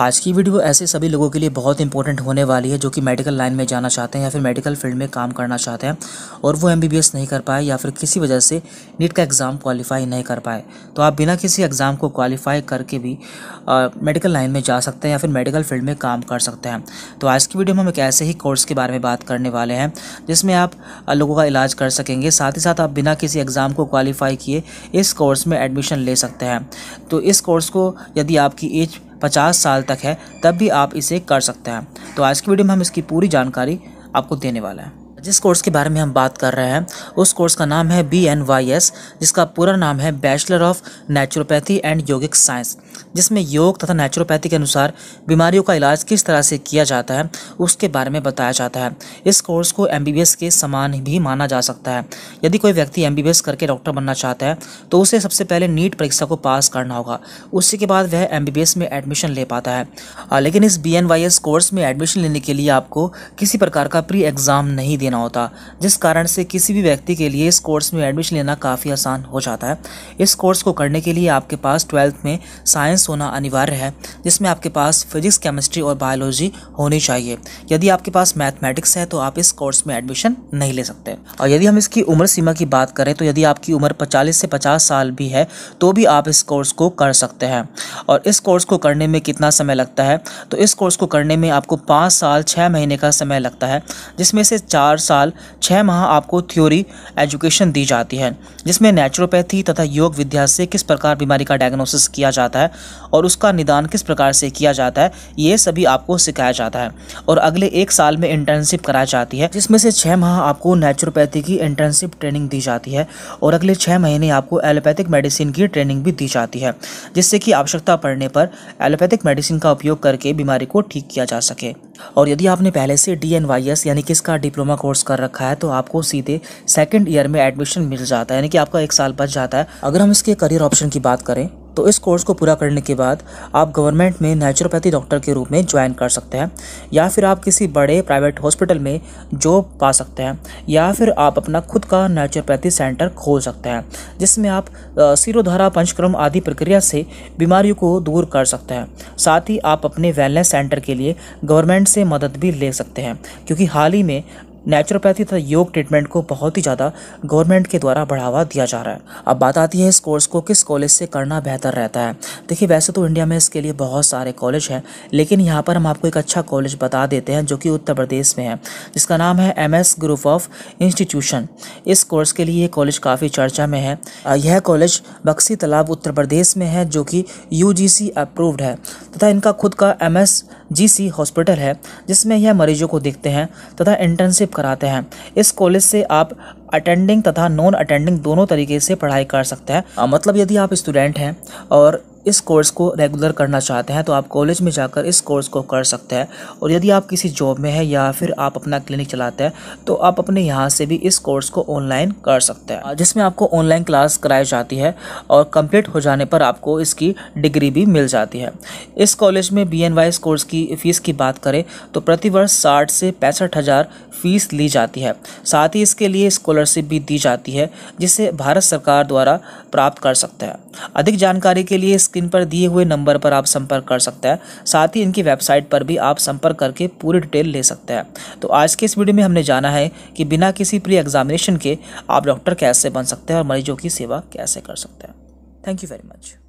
आज की वीडियो ऐसे सभी लोगों के लिए बहुत इंपॉर्टेंट होने वाली है जो कि मेडिकल लाइन में जाना चाहते हैं या फिर मेडिकल फील्ड में काम करना चाहते हैं और वो एम नहीं कर पाए या फिर किसी वजह से नीट का एग्ज़ाम क्वालिफाई नहीं कर पाए तो आप बिना किसी एग्ज़ाम को क्वालिफाई करके भी मेडिकल लाइन में जा सकते हैं या फिर मेडिकल फील्ड में काम कर सकते हैं तो आज की वीडियो में हम एक ऐसे ही कोर्स के बारे में बात करने वाले हैं जिसमें आप लोगों का इलाज कर सकेंगे साथ ही साथ आप बिना किसी एग्ज़ाम को क्वालिफाई किए इस कोर्स में एडमिशन ले सकते हैं तो इस कोर्स को यदि आपकी एज पचास साल तक है तब भी आप इसे कर सकते हैं तो आज की वीडियो में हम इसकी पूरी जानकारी आपको देने वाला है जिस कोर्स के बारे में हम बात कर रहे हैं उस कोर्स का नाम है बी एन वाई एस जिसका पूरा नाम है bachelor of naturopathy and yogic science जिसमें योग तथा नेचुरोपैथी के अनुसार बीमारियों का इलाज किस तरह से किया जाता है उसके बारे में बताया जाता है इस कोर्स को एम के समान भी माना जा सकता है यदि कोई व्यक्ति एम करके डॉक्टर बनना चाहता है तो उसे सबसे पहले नीट परीक्षा को पास करना होगा उसी के बाद वह एम में एडमिशन ले पाता है लेकिन इस बी कोर्स में एडमिशन लेने के लिए आपको किसी प्रकार का प्री एग्ज़ाम नहीं देना देना होता जिस कारण से किसी भी व्यक्ति के लिए इस कोर्स में एडमिशन लेना काफ़ी आसान हो जाता है इस कोर्स को करने के लिए आपके पास ट्वेल्थ में साइंस होना अनिवार्य है जिसमें आपके पास फिजिक्स केमिस्ट्री और बायोलॉजी होनी चाहिए यदि आपके पास मैथमेटिक्स है तो आप इस कोर्स में एडमिशन नहीं ले सकते और यदि हम इसकी उम्र सीमा की बात करें तो यदि आपकी उम्र पचालीस से पचास साल भी है तो भी आप इस कोर्स को कर सकते हैं और इस कोर्स को करने में कितना समय लगता है तो इस कोर्स को करने में आपको पाँच साल छः महीने का समय लगता है जिसमें से चार साल छः माह आपको थ्योरी एजुकेशन दी जाती है जिसमें नेचुरोपैथी तथा योग विद्या से किस प्रकार बीमारी का डायग्नोसिस किया जाता है और उसका निदान किस प्रकार से किया जाता है ये सभी आपको सिखाया जाता है और अगले एक साल में इंटर्नशिप कराई जाती है जिसमें से छः माह आपको नेचुरोपैथी की इंटर्नशिप ट्रेनिंग दी जाती है और अगले छः महीने आपको एलोपैथिक मेडिसिन की ट्रेनिंग भी दी जाती है जिससे कि आवश्यकता पड़ने पर एलोपैथिक मेडिसिन का उपयोग करके बीमारी को ठीक किया जा सके और यदि आपने पहले से डी एन वाई एस यानी कि इसका डिप्लोमा कोर्स कर रखा है तो आपको सीधे सेकेंड ईयर में एडमिशन मिल जाता है यानी कि आपका एक साल बच जाता है अगर हम इसके करियर ऑप्शन की बात करें तो इस कोर्स को पूरा करने के बाद आप गवर्नमेंट में नेचुरोपैथी डॉक्टर के रूप में ज्वाइन कर सकते हैं या फिर आप किसी बड़े प्राइवेट हॉस्पिटल में जॉब पा सकते हैं या फिर आप अपना खुद का नेचुरोपैथी सेंटर खोल सकते हैं जिसमें आप सिरोधारा पंचक्रम आदि प्रक्रिया से बीमारियों को दूर कर सकते हैं साथ ही आप अपने वेलनेस सेंटर के लिए गवर्नमेंट से मदद भी ले सकते हैं क्योंकि हाल ही में नेचुरोपैथी तथा योग ट्रीटमेंट को बहुत ही ज़्यादा गवर्नमेंट के द्वारा बढ़ावा दिया जा रहा है अब बात आती है इस कोर्स को किस कॉलेज से करना बेहतर रहता है देखिए वैसे तो इंडिया में इसके लिए बहुत सारे कॉलेज हैं लेकिन यहाँ पर हम आपको एक अच्छा कॉलेज बता देते हैं जो कि उत्तर प्रदेश में है जिसका नाम है M S group of institution इस कोर्स के लिए ये कॉलेज काफ़ी चर्चा में है यह कॉलेज बक्सी तालाब उत्तर प्रदेश में है जो कि यू अप्रूव्ड है तथा इनका खुद का एम एस जीसी हॉस्पिटल है जिसमें यह मरीजों को देखते हैं तथा इंटर्नशिप कराते हैं इस कॉलेज से आप अटेंडिंग तथा नॉन अटेंडिंग दोनों तरीके से पढ़ाई कर सकते हैं मतलब यदि आप स्टूडेंट हैं और इस कोर्स को रेगुलर करना चाहते हैं तो आप कॉलेज में जाकर इस कोर्स को कर सकते हैं और यदि आप किसी जॉब में हैं या फिर आप अपना क्लिनिक चलाते हैं तो आप अपने यहाँ से भी इस कोर्स को ऑनलाइन कर सकते हैं जिसमें आपको ऑनलाइन क्लास कराई जाती है और कंप्लीट हो जाने पर आपको इसकी डिग्री भी मिल जाती है इस कॉलेज में बी एन वाइज कोर्स की फ़ीस की बात करें तो प्रतिवर्ष साठ से पैंसठ हज़ार फ़ीस ली जाती है साथ ही इसके लिए स्कॉलरशिप भी दी जाती है जिसे भारत सरकार द्वारा प्राप्त कर सकते हैं अधिक जानकारी के लिए इस स्क्रीन पर दिए हुए नंबर पर आप संपर्क कर सकते हैं साथ ही इनकी वेबसाइट पर भी आप संपर्क करके पूरी डिटेल ले सकते हैं तो आज के इस वीडियो में हमने जाना है कि बिना किसी प्री एग्जामिनेशन के आप डॉक्टर कैसे बन सकते हैं और मरीजों की सेवा कैसे कर सकते हैं थैंक यू वेरी मच